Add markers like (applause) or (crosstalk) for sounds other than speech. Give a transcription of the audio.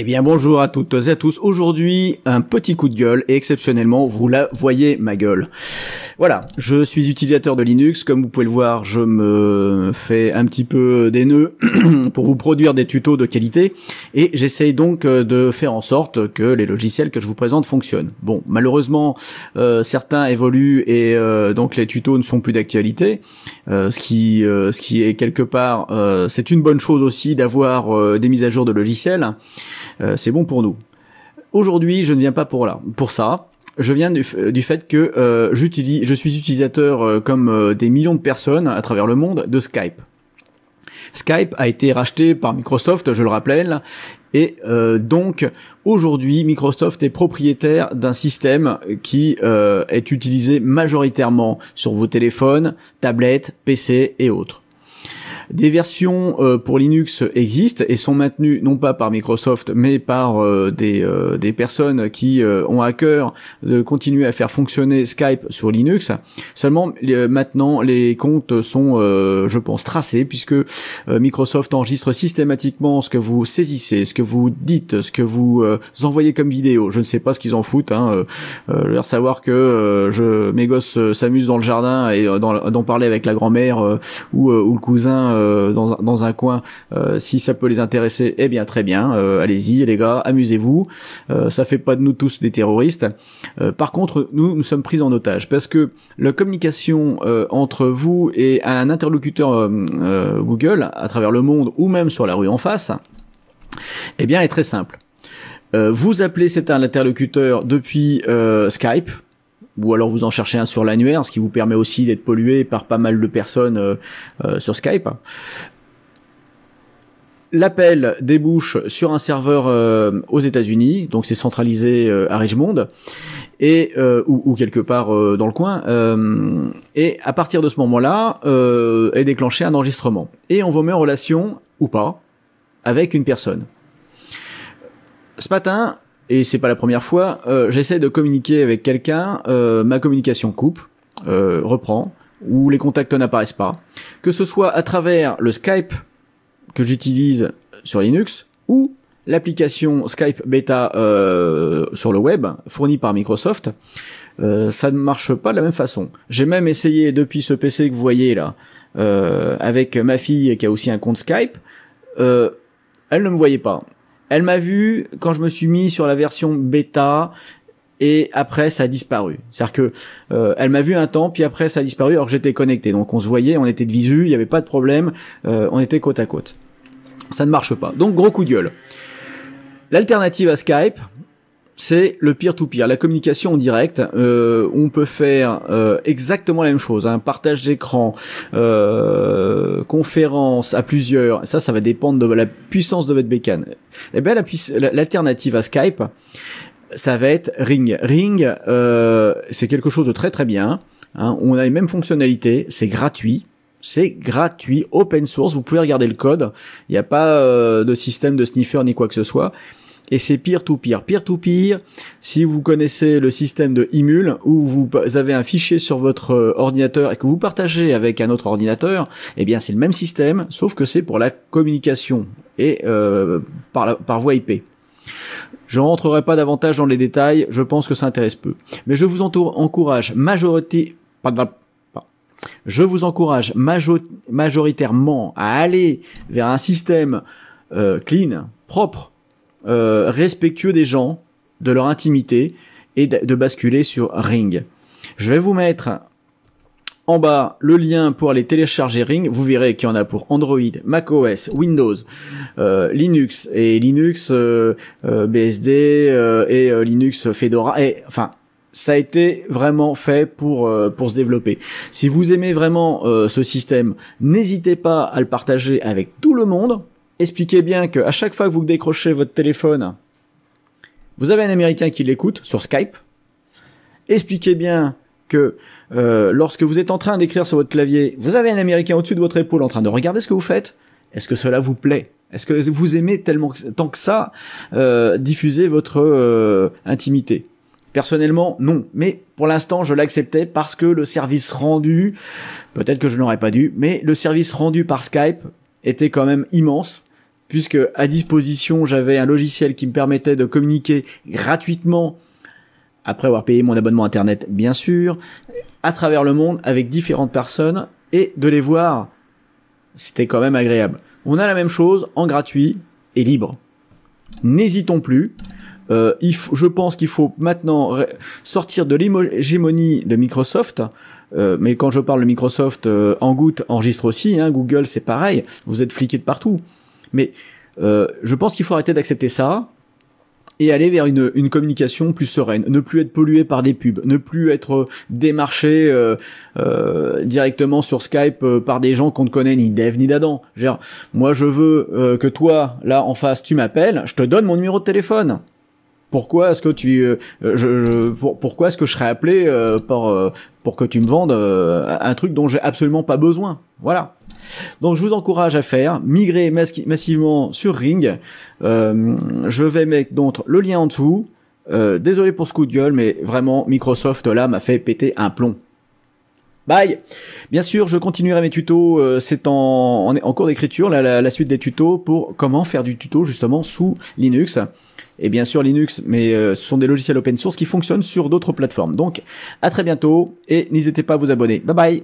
Eh bien bonjour à toutes et à tous. Aujourd'hui, un petit coup de gueule et exceptionnellement, vous la voyez ma gueule. Voilà, je suis utilisateur de Linux. Comme vous pouvez le voir, je me fais un petit peu des nœuds (clears throat) pour vous produire des tutos de qualité. Et j'essaye donc euh, de faire en sorte que les logiciels que je vous présente fonctionnent. Bon, malheureusement, euh, certains évoluent et euh, donc les tutos ne sont plus d'actualité. ce, qui, ce qui est quelque part, c'est une bonne chose aussi d'avoir des mises à jour de logiciels. c'est bon pour nous. Aujourd'hui, je ne viens pas pour là, pour ça je viens du, fait que euh, j'utilise, je suis utilisateur euh, comme euh, des millions de personnes à travers le monde de Skype. Skype a été racheté par Microsoft, je le rappelle, et donc aujourd'hui Microsoft est propriétaire d'un système qui est utilisé majoritairement sur vos téléphones, tablettes, PC et autres. Des versions euh, pour Linux existent et sont maintenues non pas par Microsoft mais par euh, des, euh, des, personnes qui ont à cœur de continuer à faire fonctionner Skype sur Linux. Seulement maintenant les comptes sont je pense tracés puisque Microsoft enregistre systématiquement ce que vous saisissez, ce que vous dites, ce que vous envoyez comme vidéo. Je ne sais pas ce qu'ils en foutent. Hein, leur savoir que je, mes gosses s'amusent dans le jardin et d'en parler avec la grand-mère ou, ou le cousin euh, dans, un coin. Euh, si ça peut les intéresser, eh bien très bien, euh, allez-y les gars, amusez-vous. ça fait pas de nous tous des terroristes. par contre, nous, nous sommes pris en otage parce que la communication entre vous et un interlocuteur Google à travers le monde ou même sur la rue en face, eh bien est très simple. vous appelez cet interlocuteur depuis Skype, ou alors vous en cherchez un sur l'annuaire, ce qui vous permet aussi d'être pollué par pas mal de personnes euh, euh, sur Skype. L'appel débouche sur un serveur euh, aux États-Unis, donc c'est centralisé à Richmond et ou, ou, quelque part dans le coin. et à partir de ce moment-là, est déclenché un enregistrement et on vous met en relation ou pas avec une personne. Ce matin, et c'est pas la première fois, euh, j'essaie de communiquer avec quelqu'un, euh, ma communication coupe, euh, reprend, ou les contacts n'apparaissent pas, que ce soit à travers le Skype que j'utilise sur Linux ou l'application Skype Beta sur le web fournie par Microsoft, ça ne marche pas de la même façon. J'ai même essayé depuis ce PC que vous voyez là, avec ma fille qui a aussi un compte Skype, elle ne me voyait pas. Elle m'a vu quand je me suis mis sur la version bêta et après ça a disparu. C'est-à-dire que euh, elle m'a vu un temps, puis après ça a disparu alors que j'étais connecté. Donc on se voyait, on était de visu, il n'y avait pas de problème, euh, on était côte à côte. Ça ne marche pas. Donc gros coup de gueule. L'alternative à Skype, c'est le pire tout pire. la communication en direct. Euh, on peut faire euh, exactement la même chose, un hein. partage d'écran, euh, conférence à plusieurs. Ça, ça va dépendre de la puissance de votre bécane. Eh bien, l'alternative à Skype, ça va être Ring. Ring, c'est quelque chose de très très bien. Hein. on a les mêmes fonctionnalités, c'est gratuit. C'est gratuit, open source, vous pouvez regarder le code, il n'y a pas de système de sniffer ni quoi que ce soit et c'est pire tout pire. Pire tout pire, si vous connaissez le système de Imul, où vous avez un fichier sur votre euh, ordinateur et que vous partagez avec un autre ordinateur, eh bien c'est le même système, sauf que c'est pour la communication et euh, par, par voie IP. Je rentrerai pas davantage dans les détails, je pense que ça intéresse peu. Mais je vous encourage majorité... je vous encourage majoritairement à aller vers un système euh, clean, propre, euh, respectueux des gens, de leur intimité, et de, basculer sur Ring. Je vais vous mettre en bas le lien pour aller télécharger Ring. Vous verrez qu'il y en a pour Android, macOS, Windows, euh, Linux et Linux euh, BSD et Linux Fedora. Et enfin, ça a été vraiment fait pour pour se développer. Si vous aimez vraiment ce système, n'hésitez pas à le partager avec tout le monde expliquez bien que à chaque fois que vous décrochez votre téléphone, vous avez un Américain qui l'écoute sur Skype. Expliquez bien que euh, lorsque vous êtes en train d'écrire sur votre clavier, vous avez un Américain au-dessus de votre épaule en train de regarder ce que vous faites. Est-ce que cela vous plaît Est-ce que vous aimez tellement tant que ça euh, diffuser votre euh, intimité Personnellement, non. Mais pour l'instant, je l'acceptais parce que le service rendu, peut-être que je n'aurais pas dû, mais le service rendu par Skype était quand même immense puisque à disposition, j'avais un logiciel qui me permettait de communiquer gratuitement, après avoir payé mon abonnement Internet, bien sûr, à travers le monde avec différentes personnes et de les voir. C'était quand même agréable. On a la même chose en gratuit et libre. N'hésitons plus. Euh, je pense qu'il faut maintenant sortir de l'hégémonie de Microsoft. Euh, mais quand je parle de Microsoft, euh, en goutte enregistre aussi. Hein, Google, c'est pareil. Vous êtes fliqué de partout. Mais euh, je pense qu'il faut arrêter d'accepter ça et aller vers une, communication plus sereine, ne plus être pollué par des pubs, ne plus être euh, démarché euh, directement sur Skype par des gens qu'on ne connaît ni dev ni d'Adam. Moi je veux que toi, là en face, tu m'appelles, je te donne mon numéro de téléphone. Pourquoi est-ce que tu, je, pourquoi est-ce que je serais appelé pour, pour que tu me vendes un truc dont j'ai absolument pas besoin Voilà. Donc je vous encourage à faire, migrer massivement sur Ring. Euh, je vais mettre donc le lien en dessous. Euh, désolé pour ce coup de gueule, mais vraiment, Microsoft là m'a fait péter un plomb. Bye Bien sûr, je continuerai mes tutos, euh, c'est en, cours d'écriture, la, suite des tutos pour comment faire du tuto justement sous Linux. Et bien sûr Linux, mais ce sont des logiciels open source qui fonctionnent sur d'autres plateformes. Donc à très bientôt et n'hésitez pas à vous abonner. Bye bye